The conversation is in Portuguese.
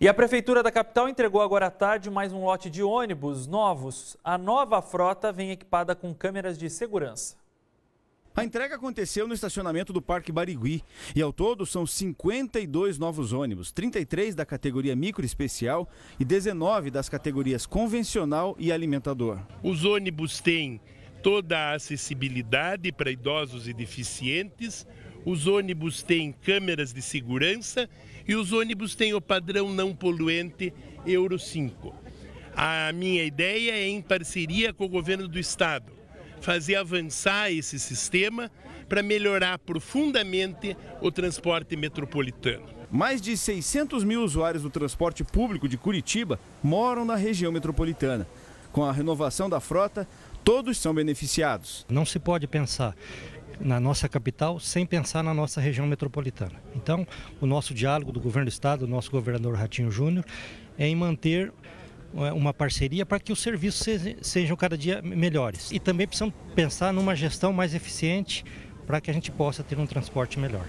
E a Prefeitura da capital entregou agora à tarde mais um lote de ônibus novos. A nova frota vem equipada com câmeras de segurança. A entrega aconteceu no estacionamento do Parque Barigui e ao todo são 52 novos ônibus, 33 da categoria micro especial e 19 das categorias convencional e alimentador. Os ônibus têm toda a acessibilidade para idosos e deficientes, os ônibus têm câmeras de segurança e os ônibus têm o padrão não poluente Euro 5. A minha ideia é, em parceria com o governo do estado, fazer avançar esse sistema para melhorar profundamente o transporte metropolitano. Mais de 600 mil usuários do transporte público de Curitiba moram na região metropolitana. Com a renovação da frota, todos são beneficiados. Não se pode pensar na nossa capital sem pensar na nossa região metropolitana. Então, o nosso diálogo do governo do estado, do nosso governador Ratinho Júnior, é em manter é, uma parceria para que os serviços sejam cada dia melhores. E também precisamos pensar numa gestão mais eficiente para que a gente possa ter um transporte melhor.